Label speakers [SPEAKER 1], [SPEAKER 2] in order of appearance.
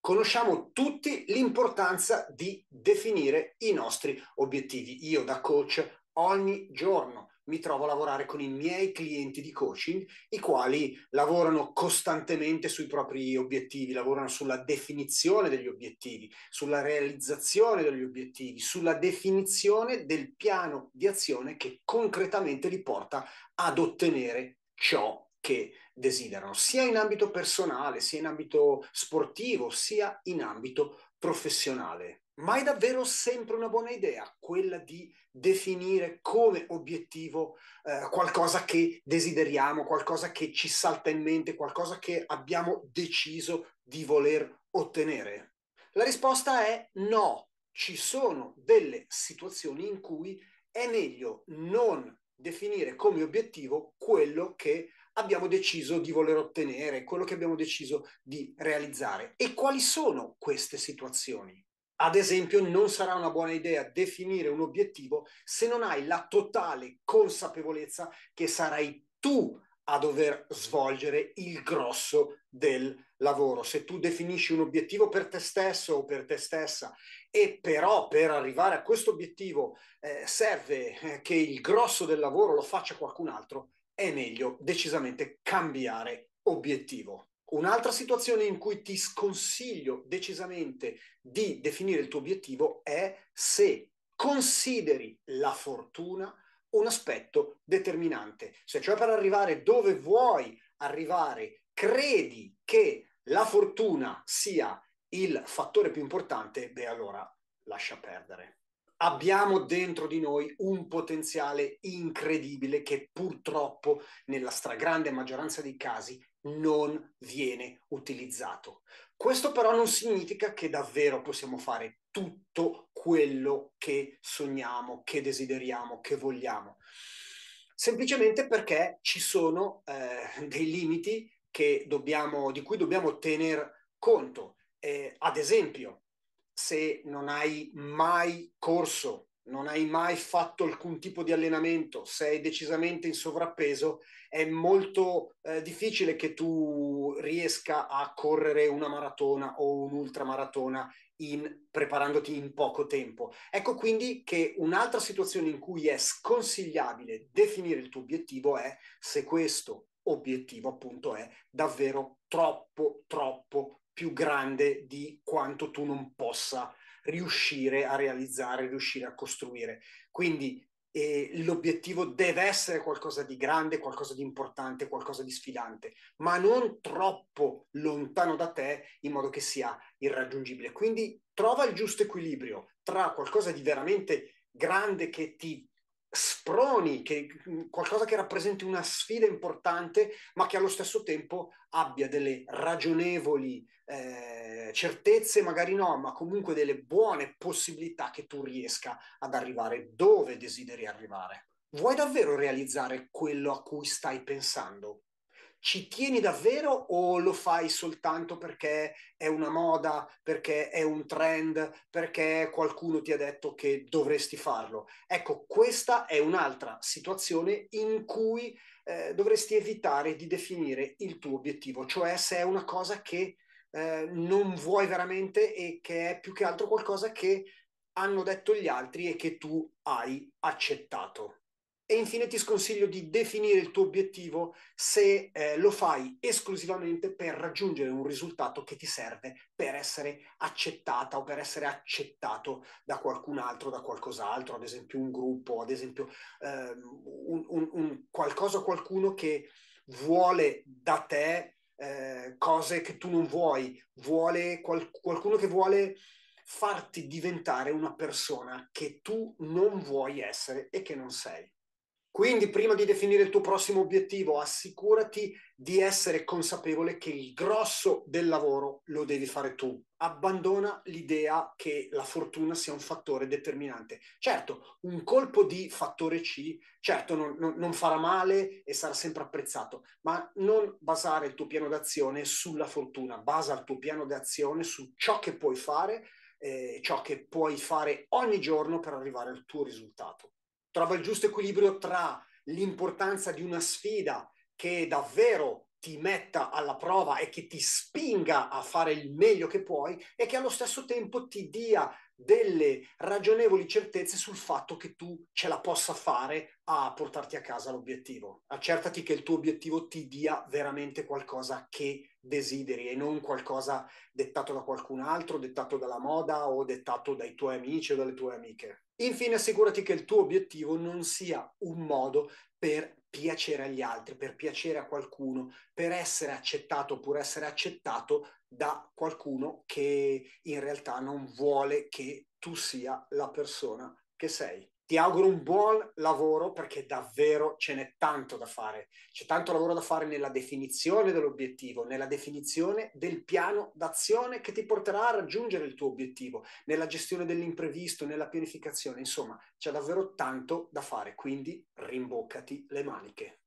[SPEAKER 1] conosciamo tutti l'importanza di definire i nostri obiettivi. Io da coach ogni giorno mi trovo a lavorare con i miei clienti di coaching, i quali lavorano costantemente sui propri obiettivi, lavorano sulla definizione degli obiettivi, sulla realizzazione degli obiettivi, sulla definizione del piano di azione che concretamente li porta ad ottenere ciò che desiderano, sia in ambito personale, sia in ambito sportivo, sia in ambito professionale. Ma è davvero sempre una buona idea quella di definire come obiettivo eh, qualcosa che desideriamo, qualcosa che ci salta in mente, qualcosa che abbiamo deciso di voler ottenere? La risposta è no. Ci sono delle situazioni in cui è meglio non definire come obiettivo quello che abbiamo deciso di voler ottenere, quello che abbiamo deciso di realizzare. E quali sono queste situazioni? Ad esempio, non sarà una buona idea definire un obiettivo se non hai la totale consapevolezza che sarai tu a dover svolgere il grosso del lavoro. Se tu definisci un obiettivo per te stesso o per te stessa e però per arrivare a questo obiettivo eh, serve eh, che il grosso del lavoro lo faccia qualcun altro, è meglio decisamente cambiare obiettivo. Un'altra situazione in cui ti sconsiglio decisamente di definire il tuo obiettivo è se consideri la fortuna un aspetto determinante. Se cioè per arrivare dove vuoi arrivare, credi che la fortuna sia il fattore più importante, beh allora lascia perdere abbiamo dentro di noi un potenziale incredibile che purtroppo nella stragrande maggioranza dei casi non viene utilizzato. Questo però non significa che davvero possiamo fare tutto quello che sogniamo, che desideriamo, che vogliamo, semplicemente perché ci sono eh, dei limiti dobbiamo, di cui dobbiamo tener conto. Eh, ad esempio, se non hai mai corso, non hai mai fatto alcun tipo di allenamento, sei decisamente in sovrappeso, è molto eh, difficile che tu riesca a correre una maratona o un'ultramaratona in, preparandoti in poco tempo. Ecco quindi che un'altra situazione in cui è sconsigliabile definire il tuo obiettivo è se questo obiettivo appunto è davvero troppo, troppo, più grande di quanto tu non possa riuscire a realizzare, riuscire a costruire. Quindi eh, l'obiettivo deve essere qualcosa di grande, qualcosa di importante, qualcosa di sfidante, ma non troppo lontano da te in modo che sia irraggiungibile. Quindi trova il giusto equilibrio tra qualcosa di veramente grande che ti sproni, che, mm, qualcosa che rappresenti una sfida importante, ma che allo stesso tempo abbia delle ragionevoli eh, certezze, magari no, ma comunque delle buone possibilità che tu riesca ad arrivare dove desideri arrivare. Vuoi davvero realizzare quello a cui stai pensando? ci tieni davvero o lo fai soltanto perché è una moda, perché è un trend, perché qualcuno ti ha detto che dovresti farlo? Ecco, questa è un'altra situazione in cui eh, dovresti evitare di definire il tuo obiettivo, cioè se è una cosa che eh, non vuoi veramente e che è più che altro qualcosa che hanno detto gli altri e che tu hai accettato. E infine ti sconsiglio di definire il tuo obiettivo se eh, lo fai esclusivamente per raggiungere un risultato che ti serve per essere accettata o per essere accettato da qualcun altro, da qualcos'altro, ad esempio un gruppo, ad esempio eh, un, un, un qualcosa, qualcuno che vuole da te eh, cose che tu non vuoi, vuole qual- qualcuno che vuole farti diventare una persona che tu non vuoi essere e che non sei. Quindi prima di definire il tuo prossimo obiettivo, assicurati di essere consapevole che il grosso del lavoro lo devi fare tu. Abbandona l'idea che la fortuna sia un fattore determinante. Certo, un colpo di fattore C, certo, non, non, non farà male e sarà sempre apprezzato, ma non basare il tuo piano d'azione sulla fortuna, basa il tuo piano d'azione su ciò che puoi fare, eh, ciò che puoi fare ogni giorno per arrivare al tuo risultato trova il giusto equilibrio tra l'importanza di una sfida che davvero ti metta alla prova e che ti spinga a fare il meglio che puoi e che allo stesso tempo ti dia delle ragionevoli certezze sul fatto che tu ce la possa fare a portarti a casa l'obiettivo. Accertati che il tuo obiettivo ti dia veramente qualcosa che desideri e non qualcosa dettato da qualcun altro, dettato dalla moda o dettato dai tuoi amici o dalle tue amiche. Infine, assicurati che il tuo obiettivo non sia un modo per piacere agli altri, per piacere a qualcuno, per essere accettato oppure essere accettato da qualcuno che in realtà non vuole che tu sia la persona che sei ti auguro un buon lavoro perché davvero ce n'è tanto da fare. C'è tanto lavoro da fare nella definizione dell'obiettivo, nella definizione del piano d'azione che ti porterà a raggiungere il tuo obiettivo, nella gestione dell'imprevisto, nella pianificazione. Insomma, c'è davvero tanto da fare, quindi rimboccati le maniche.